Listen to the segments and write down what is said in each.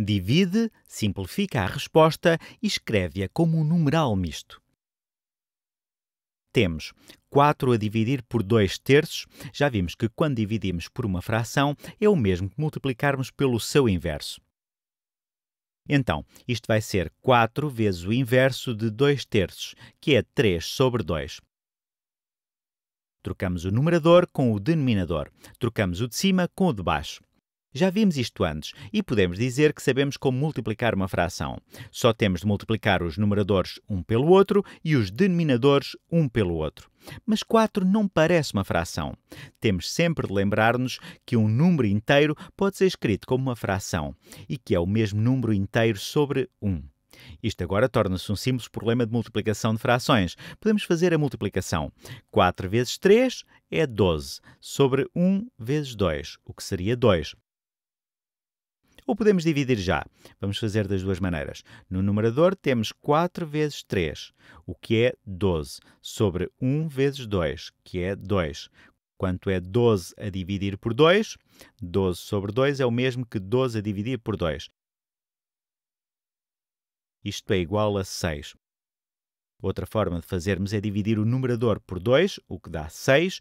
Divide, simplifica a resposta e escreve-a como um numeral misto. Temos 4 a dividir por 2 terços. Já vimos que quando dividimos por uma fração é o mesmo que multiplicarmos pelo seu inverso. Então, isto vai ser 4 vezes o inverso de 2 terços, que é 3 sobre 2. Trocamos o numerador com o denominador. Trocamos o de cima com o de baixo. Já vimos isto antes e podemos dizer que sabemos como multiplicar uma fração. Só temos de multiplicar os numeradores um pelo outro e os denominadores um pelo outro. Mas 4 não parece uma fração. Temos sempre de lembrar-nos que um número inteiro pode ser escrito como uma fração e que é o mesmo número inteiro sobre 1. Isto agora torna-se um simples problema de multiplicação de frações. Podemos fazer a multiplicação. 4 vezes 3 é 12, sobre 1 vezes 2, o que seria 2. Ou podemos dividir já. Vamos fazer das duas maneiras. No numerador temos 4 vezes 3, o que é 12, sobre 1 vezes 2, que é 2. Quanto é 12 a dividir por 2? 12 sobre 2 é o mesmo que 12 a dividir por 2. Isto é igual a 6. Outra forma de fazermos é dividir o numerador por 2, o que dá 6,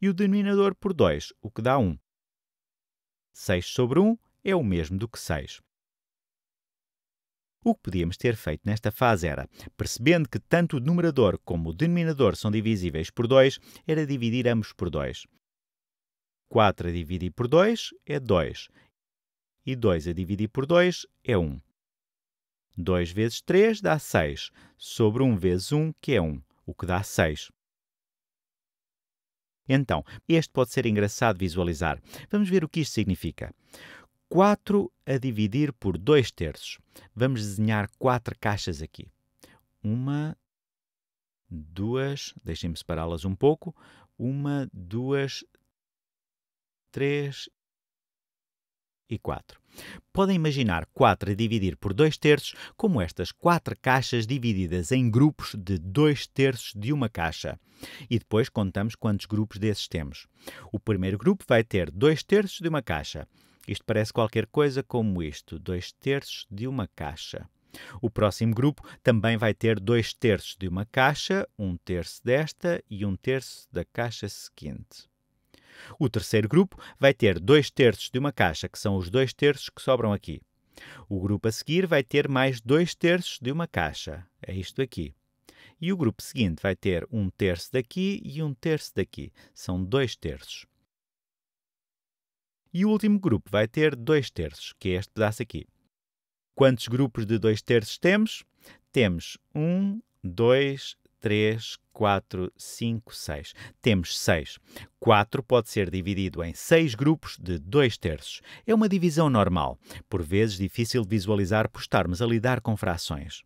e o denominador por 2, o que dá 1. 6 sobre 1 é o mesmo do que 6. O que podíamos ter feito nesta fase era, percebendo que tanto o numerador como o denominador são divisíveis por 2, era dividir ambos por 2. 4 a dividir por 2 é 2, e 2 a dividir por 2 é 1. 2 vezes 3 dá 6, sobre 1 vezes 1, que é 1, o que dá 6. Então, este pode ser engraçado visualizar. Vamos ver o que isto significa. 4 a dividir por 2 terços. Vamos desenhar 4 caixas aqui. Uma, duas, deixem-me separá-las um pouco. Uma, duas, três e 4. Podem imaginar 4 a dividir por 2 terços como estas 4 caixas divididas em grupos de 2 terços de uma caixa. E depois contamos quantos grupos desses temos. O primeiro grupo vai ter 2 terços de uma caixa, isto parece qualquer coisa como isto: dois terços de uma caixa. O próximo grupo também vai ter dois terços de uma caixa, um terço desta e um terço da caixa seguinte. O terceiro grupo vai ter dois terços de uma caixa, que são os dois terços que sobram aqui. O grupo a seguir vai ter mais dois terços de uma caixa, é isto aqui. E o grupo seguinte vai ter um terço daqui e um terço daqui, são dois terços. E o último grupo vai ter 2 terços, que é este pedaço aqui. Quantos grupos de 2 terços temos? Temos 1, 2, 3, 4, 5, 6. Temos 6. 4 pode ser dividido em 6 grupos de 2 terços. É uma divisão normal, por vezes difícil de visualizar por estarmos a lidar com frações.